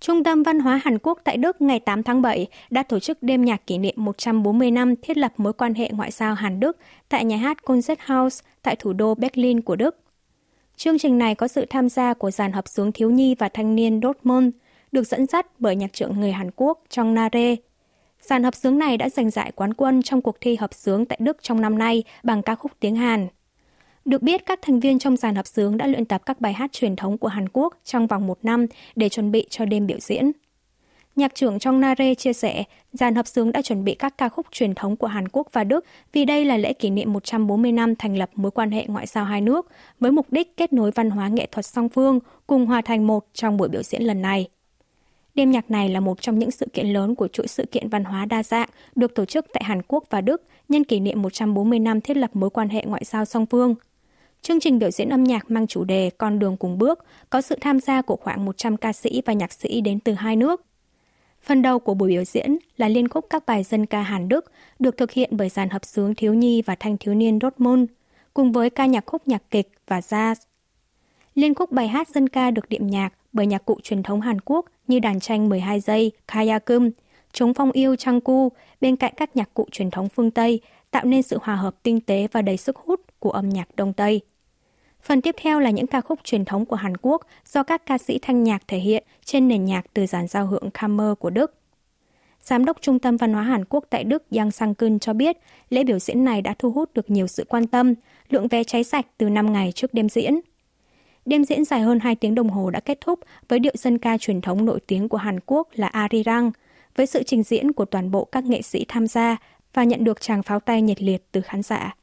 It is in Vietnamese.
Trung tâm Văn hóa Hàn Quốc tại Đức ngày 8 tháng 7 đã tổ chức đêm nhạc kỷ niệm 140 năm thiết lập mối quan hệ ngoại giao Hàn Đức tại nhà hát Concert House tại thủ đô Berlin của Đức. Chương trình này có sự tham gia của dàn hợp xướng thiếu nhi và thanh niên Dortmund, được dẫn dắt bởi nhạc trưởng người Hàn Quốc Trong Nare. Dàn hợp xướng này đã giành giải quán quân trong cuộc thi hợp xướng tại Đức trong năm nay bằng ca khúc tiếng Hàn. Được biết, các thành viên trong dàn hợp sướng đã luyện tập các bài hát truyền thống của Hàn Quốc trong vòng một năm để chuẩn bị cho đêm biểu diễn. Nhạc trưởng Trong Nare chia sẻ, dàn hợp sướng đã chuẩn bị các ca khúc truyền thống của Hàn Quốc và Đức vì đây là lễ kỷ niệm 140 năm thành lập mối quan hệ ngoại giao hai nước với mục đích kết nối văn hóa nghệ thuật song phương cùng hòa thành một trong buổi biểu diễn lần này. Đêm nhạc này là một trong những sự kiện lớn của chuỗi sự kiện văn hóa đa dạng được tổ chức tại Hàn Quốc và Đức nhân kỷ niệm 140 năm thiết lập mối quan hệ ngoại giao song phương – Chương trình biểu diễn âm nhạc mang chủ đề Con đường cùng bước có sự tham gia của khoảng 100 ca sĩ và nhạc sĩ đến từ hai nước. Phần đầu của buổi biểu diễn là liên khúc các bài dân ca Hàn Đức được thực hiện bởi dàn hợp xướng thiếu nhi và thanh thiếu niên Dortmund, cùng với ca nhạc khúc nhạc kịch và jazz. Liên khúc bài hát dân ca được điệm nhạc bởi nhạc cụ truyền thống Hàn Quốc như đàn tranh 12 giây, kayakum, chống phong yêu chang bên cạnh các nhạc cụ truyền thống phương Tây tạo nên sự hòa hợp tinh tế và đầy sức hút của âm nhạc Đông Tây. Phần tiếp theo là những ca khúc truyền thống của Hàn Quốc do các ca sĩ thanh nhạc thể hiện trên nền nhạc từ dàn giao hưởng Kammer của Đức. Giám đốc Trung tâm Văn hóa Hàn Quốc tại Đức Yang Sang-kun cho biết, lễ biểu diễn này đã thu hút được nhiều sự quan tâm, lượng vé cháy sạch từ 5 ngày trước đêm diễn. Đêm diễn dài hơn 2 tiếng đồng hồ đã kết thúc với điệu dân ca truyền thống nổi tiếng của Hàn Quốc là Arirang, với sự trình diễn của toàn bộ các nghệ sĩ tham gia và nhận được tràng pháo tay nhiệt liệt từ khán giả.